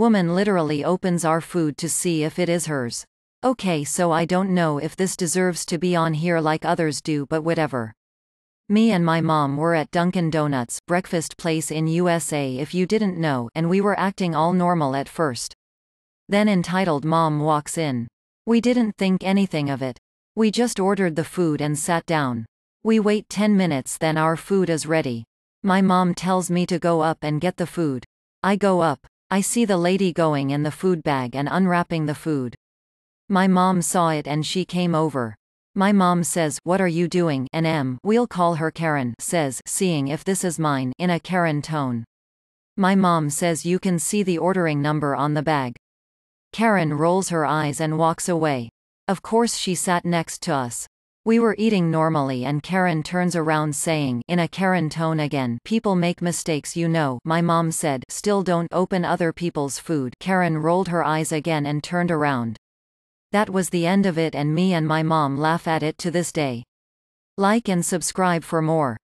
Woman literally opens our food to see if it is hers. Okay so I don't know if this deserves to be on here like others do but whatever. Me and my mom were at Dunkin' Donuts breakfast place in USA if you didn't know and we were acting all normal at first. Then entitled mom walks in. We didn't think anything of it. We just ordered the food and sat down. We wait 10 minutes then our food is ready. My mom tells me to go up and get the food. I go up. I see the lady going in the food bag and unwrapping the food. My mom saw it and she came over. My mom says, what are you doing? And M, we'll call her Karen, says, seeing if this is mine, in a Karen tone. My mom says you can see the ordering number on the bag. Karen rolls her eyes and walks away. Of course she sat next to us. We were eating normally and Karen turns around saying, in a Karen tone again, people make mistakes you know, my mom said, still don't open other people's food. Karen rolled her eyes again and turned around. That was the end of it and me and my mom laugh at it to this day. Like and subscribe for more.